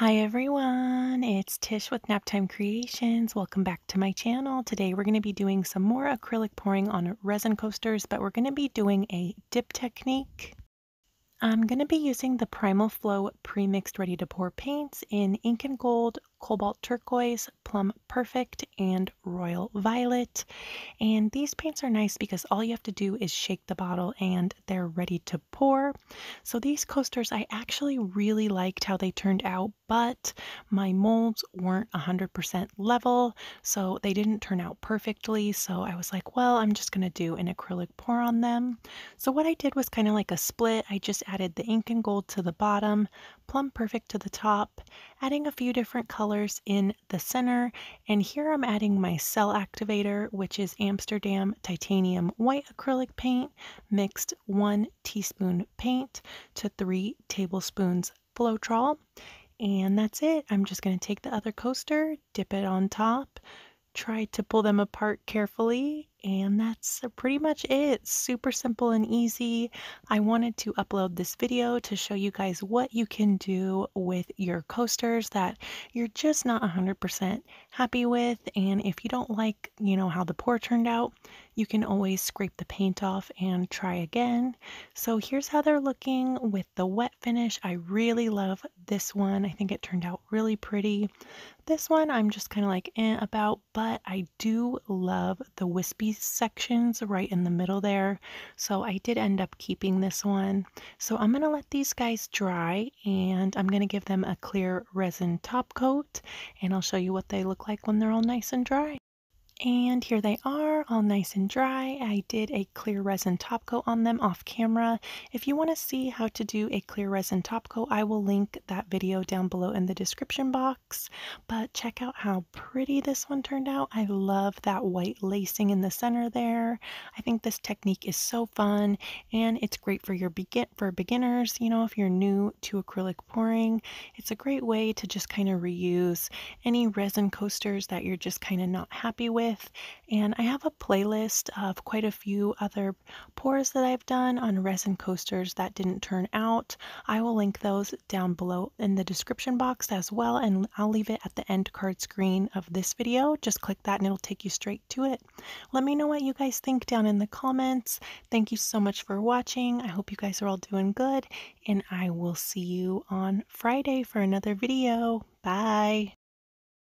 Hi everyone, it's Tish with Naptime Creations. Welcome back to my channel. Today we're going to be doing some more acrylic pouring on resin coasters, but we're going to be doing a dip technique. I'm going to be using the Primal Flow pre-mixed ready-to-pour paints in Ink and Gold, Cobalt Turquoise, Plum Perfect, and Royal Violet. And these paints are nice because all you have to do is shake the bottle and they're ready to pour. So these coasters, I actually really liked how they turned out, but my molds weren't 100% level, so they didn't turn out perfectly. So I was like, well, I'm just going to do an acrylic pour on them. So what I did was kind of like a split. I just added the ink and gold to the bottom, plum perfect to the top, adding a few different colors in the center, and here I'm adding my cell activator, which is Amsterdam titanium white acrylic paint mixed 1 teaspoon paint to 3 tablespoons Floetrol. And that's it. I'm just going to take the other coaster, dip it on top, try to pull them apart carefully, and that's uh, pretty much it. Super simple and easy. I wanted to upload this video to show you guys what you can do with your coasters that you're just not 100% happy with. And if you don't like, you know, how the pour turned out, you can always scrape the paint off and try again. So here's how they're looking with the wet finish. I really love this one. I think it turned out really pretty. This one I'm just kind of like eh about, but I do love the wispy sections right in the middle there. So I did end up keeping this one. So I'm going to let these guys dry and I'm going to give them a clear resin top coat and I'll show you what they look like when they're all nice and dry. And here they are, all nice and dry. I did a clear resin top coat on them off camera. If you want to see how to do a clear resin top coat, I will link that video down below in the description box. But check out how pretty this one turned out. I love that white lacing in the center there. I think this technique is so fun and it's great for your begin for beginners, you know, if you're new to acrylic pouring. It's a great way to just kind of reuse any resin coasters that you're just kind of not happy with with. And I have a playlist of quite a few other pours that I've done on resin coasters that didn't turn out. I will link those down below in the description box as well, and I'll leave it at the end card screen of this video. Just click that and it'll take you straight to it. Let me know what you guys think down in the comments. Thank you so much for watching. I hope you guys are all doing good, and I will see you on Friday for another video. Bye!